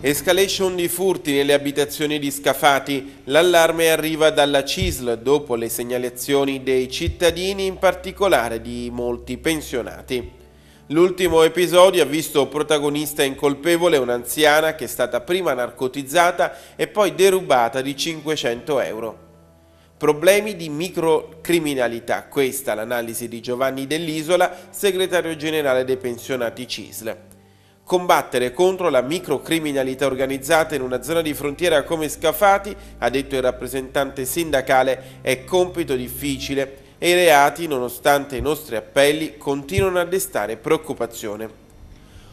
Escalation di furti nelle abitazioni di Scafati. L'allarme arriva dalla CISL dopo le segnalazioni dei cittadini, in particolare di molti pensionati. L'ultimo episodio ha visto protagonista incolpevole un'anziana che è stata prima narcotizzata e poi derubata di 500 euro. Problemi di microcriminalità, questa l'analisi di Giovanni Dell'Isola, segretario generale dei pensionati CISL combattere contro la microcriminalità organizzata in una zona di frontiera come Scafati, ha detto il rappresentante sindacale, è compito difficile e i reati, nonostante i nostri appelli, continuano a destare preoccupazione.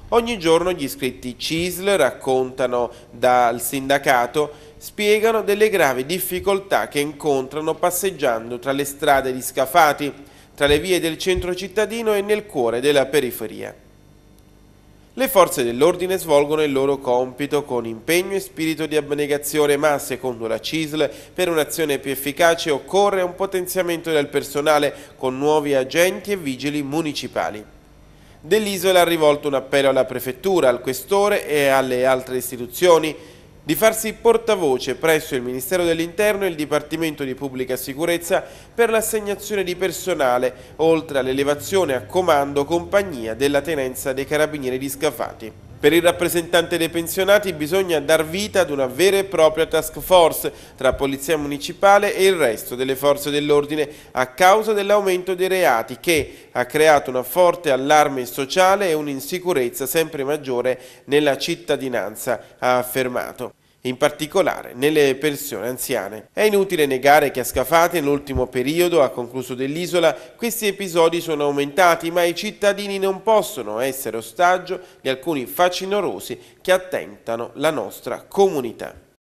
Ogni giorno gli iscritti CISL raccontano dal sindacato, spiegano delle gravi difficoltà che incontrano passeggiando tra le strade di Scafati, tra le vie del centro cittadino e nel cuore della periferia. Le forze dell'ordine svolgono il loro compito con impegno e spirito di abnegazione, ma secondo la CISL per un'azione più efficace occorre un potenziamento del personale con nuovi agenti e vigili municipali. Dell'Isola ha rivolto un appello alla Prefettura, al Questore e alle altre istituzioni di farsi portavoce presso il Ministero dell'Interno e il Dipartimento di Pubblica Sicurezza per l'assegnazione di personale, oltre all'elevazione a comando compagnia della Tenenza dei Carabinieri di Scafati. Per il rappresentante dei pensionati bisogna dar vita ad una vera e propria task force tra Polizia Municipale e il resto delle forze dell'ordine a causa dell'aumento dei reati che ha creato una forte allarme sociale e un'insicurezza sempre maggiore nella cittadinanza, ha affermato in particolare nelle persone anziane. È inutile negare che a Scafate nell'ultimo periodo, a concluso dell'isola, questi episodi sono aumentati, ma i cittadini non possono essere ostaggio di alcuni facinorosi che attentano la nostra comunità.